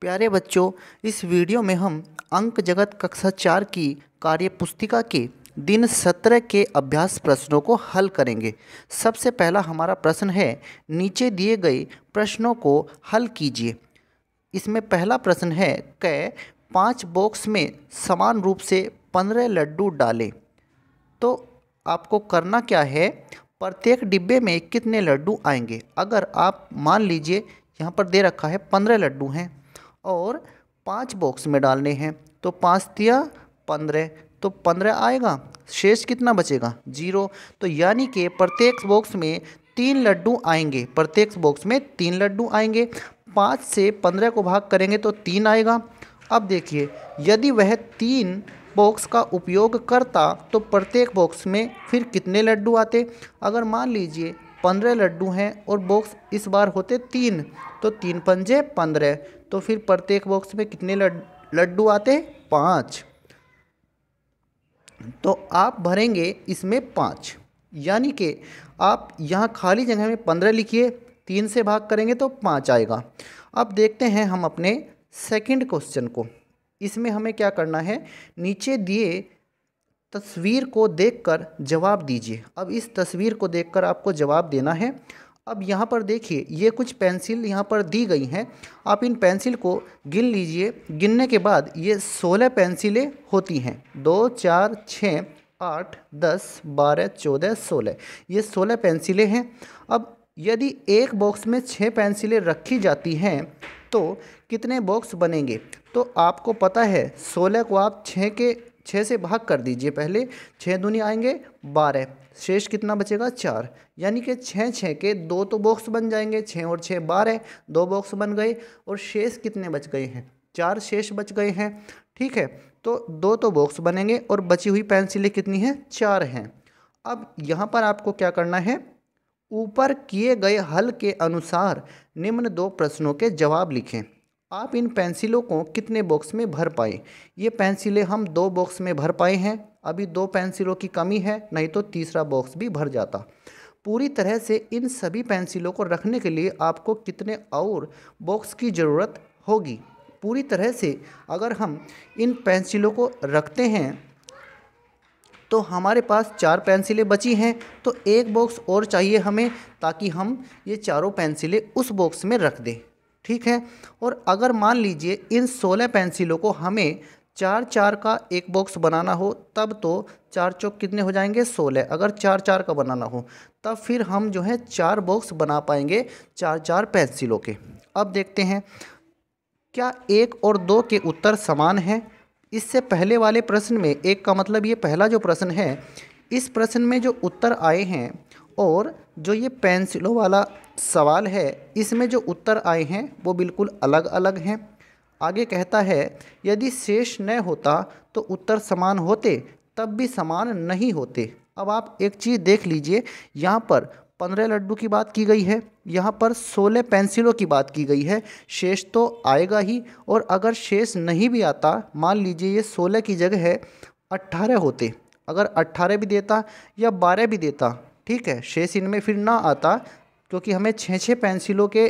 प्यारे बच्चों इस वीडियो में हम अंक जगत कक्षा चार की कार्य पुस्तिका के दिन सत्रह के अभ्यास प्रश्नों को हल करेंगे सबसे पहला हमारा प्रश्न है नीचे दिए गए प्रश्नों को हल कीजिए इसमें पहला प्रश्न है क पाँच बॉक्स में समान रूप से पंद्रह लड्डू डालें तो आपको करना क्या है प्रत्येक डिब्बे में कितने लड्डू आएंगे अगर आप मान लीजिए यहाँ पर दे रखा है पंद्रह लड्डू हैं और पाँच बॉक्स में डालने हैं तो पाँच दिया पंद्रह तो पंद्रह आएगा शेष कितना बचेगा जीरो तो यानी कि प्रत्येक बॉक्स में तीन लड्डू आएंगे प्रत्येक बॉक्स में तीन लड्डू आएंगे पाँच से पंद्रह को भाग करेंगे तो तीन आएगा अब देखिए यदि वह तीन बॉक्स का उपयोग करता तो प्रत्येक बॉक्स में फिर कितने लड्डू आते अगर मान लीजिए पंद्रह लड्डू हैं और बॉक्स इस बार होते तीन तो तीन पंजे पंद्रह तो फिर प्रत्येक बॉक्स में कितने लड्डू आते हैं पाँच तो आप भरेंगे इसमें पाँच यानी कि आप यहाँ खाली जगह में पंद्रह लिखिए तीन से भाग करेंगे तो पाँच आएगा अब देखते हैं हम अपने सेकंड क्वेश्चन को इसमें हमें क्या करना है नीचे दिए तस्वीर को देखकर जवाब दीजिए अब इस तस्वीर को देखकर आपको जवाब देना है अब यहाँ पर देखिए ये कुछ पेंसिल यहाँ पर दी गई हैं आप इन पेंसिल को गिन लीजिए गिनने के बाद ये सोलह पेंसिलें होती हैं दो चार छः आठ दस बारह चौदह सोलह ये सोलह पेंसिलें हैं अब यदि एक बॉक्स में छः पेंसिलें रखी जाती हैं तो कितने बॉक्स बनेंगे तो आपको पता है सोलह को आप छः के छः से भाग कर दीजिए पहले छः दुनिया आएंगे बारह शेष कितना बचेगा चार यानी कि छः छः के दो तो बॉक्स बन जाएंगे छः और छः बारह दो बॉक्स बन गए और शेष कितने बच गए हैं चार शेष बच गए हैं ठीक है तो दो तो बॉक्स बनेंगे और बची हुई पेंसिलें कितनी हैं चार हैं अब यहाँ पर आपको क्या करना है ऊपर किए गए हल के अनुसार निम्न दो प्रश्नों के जवाब लिखें आप इन पेंसिलों को कितने बॉक्स में भर पाए ये पेंसिलें हम दो बॉक्स में भर पाए हैं अभी दो पेंसिलों की कमी है नहीं तो तीसरा बॉक्स भी भर जाता पूरी तरह से इन सभी पेंसिलों को रखने के लिए आपको कितने और बॉक्स की ज़रूरत होगी पूरी तरह से अगर हम इन पेंसिलों को रखते हैं तो हमारे पास चार पेंसिलें बची हैं तो एक बॉक्स और चाहिए हमें ताकि हम ये चारों पेंसिलें उस बॉक्स में रख दें ठीक है और अगर मान लीजिए इन सोलह पेंसिलों को हमें चार चार का एक बॉक्स बनाना हो तब तो चार चौक कितने हो जाएंगे सोलह अगर चार चार का बनाना हो तब फिर हम जो है चार बॉक्स बना पाएंगे चार चार पेंसिलों के अब देखते हैं क्या एक और दो के उत्तर समान हैं इससे पहले वाले प्रश्न में एक का मतलब ये पहला जो प्रश्न है इस प्रश्न में जो उत्तर आए हैं और जो ये पेंसिलों वाला सवाल है इसमें जो उत्तर आए हैं वो बिल्कुल अलग अलग हैं आगे कहता है यदि शेष न होता तो उत्तर समान होते तब भी समान नहीं होते अब आप एक चीज़ देख लीजिए यहाँ पर पंद्रह लड्डू की बात की गई है यहाँ पर सोलह पेंसिलों की बात की गई है शेष तो आएगा ही और अगर शेष नहीं भी आता मान लीजिए ये सोलह की जगह है अट्ठारह होते अगर अट्ठारह भी देता या बारह भी देता ठीक है शेष इनमें फिर ना आता क्योंकि हमें छः छः पेंसिलों के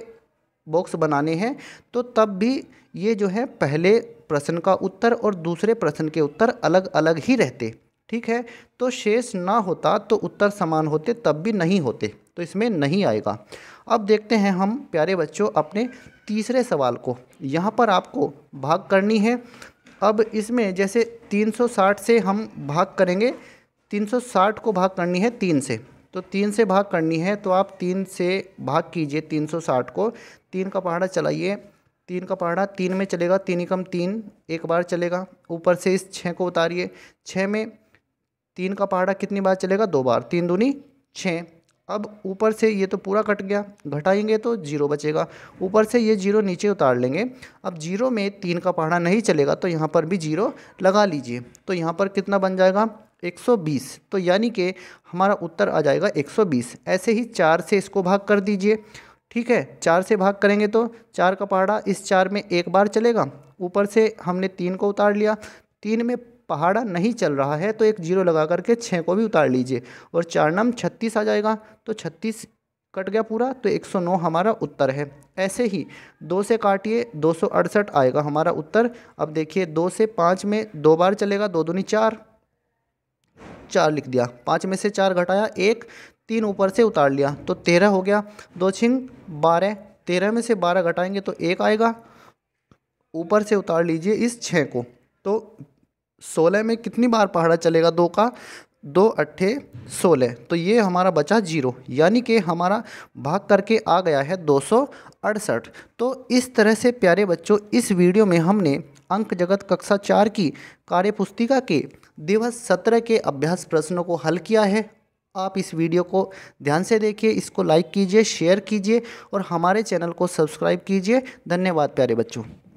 बॉक्स बनाने हैं तो तब भी ये जो है पहले प्रश्न का उत्तर और दूसरे प्रश्न के उत्तर अलग अलग ही रहते ठीक है तो शेष ना होता तो उत्तर समान होते तब भी नहीं होते तो इसमें नहीं आएगा अब देखते हैं हम प्यारे बच्चों अपने तीसरे सवाल को यहाँ पर आपको भाग करनी है अब इसमें जैसे 360 से हम भाग करेंगे 360 को भाग करनी है तीन से तो तीन से भाग करनी है तो आप तीन से भाग कीजिए तीन सौ साठ को तीन का पहाड़ा चलाइए तीन का पहाड़ा तीन में चलेगा तीन कम तीन एक बार चलेगा ऊपर से इस छः को उतारिए छः में तीन का पहाड़ा कितनी बार चलेगा दो बार तीन दूनी छः अब ऊपर से ये तो पूरा कट गया घटाएंगे तो जीरो बचेगा ऊपर से ये जीरो नीचे उतार लेंगे अब जीरो में तीन का पहाड़ा नहीं चलेगा तो यहाँ पर भी जीरो लगा लीजिए तो यहाँ पर कितना बन जाएगा 120 तो यानी कि हमारा उत्तर आ जाएगा 120 ऐसे ही चार से इसको भाग कर दीजिए ठीक है चार से भाग करेंगे तो चार का पहाड़ा इस चार में एक बार चलेगा ऊपर से हमने तीन को उतार लिया तीन में पहाड़ा नहीं चल रहा है तो एक जीरो लगा करके छः को भी उतार लीजिए और चार नम छत्तीस आ जाएगा तो छत्तीस कट गया पूरा तो 109 हमारा उत्तर है ऐसे ही दो से काटिए दो आएगा हमारा उत्तर अब देखिए दो से पाँच में दो बार चलेगा दो दूनी चार चार लिख दिया पाँच में से चार घटाया एक तीन ऊपर से उतार लिया तो तेरह हो गया दो छिंग बारह तेरह में से बारह घटाएंगे तो एक आएगा ऊपर से उतार लीजिए इस छः को तो सोलह में कितनी बार पहाड़ा चलेगा दो का दो अट्ठे सोलह तो ये हमारा बचा जीरो यानी कि हमारा भाग करके आ गया है दो सौ अड़सठ तो इस तरह से प्यारे बच्चों इस वीडियो में हमने अंक जगत कक्षा चार की कार्यपुस्तिका के दिवस सत्रह के अभ्यास प्रश्नों को हल किया है आप इस वीडियो को ध्यान से देखिए इसको लाइक कीजिए शेयर कीजिए और हमारे चैनल को सब्सक्राइब कीजिए धन्यवाद प्यारे बच्चों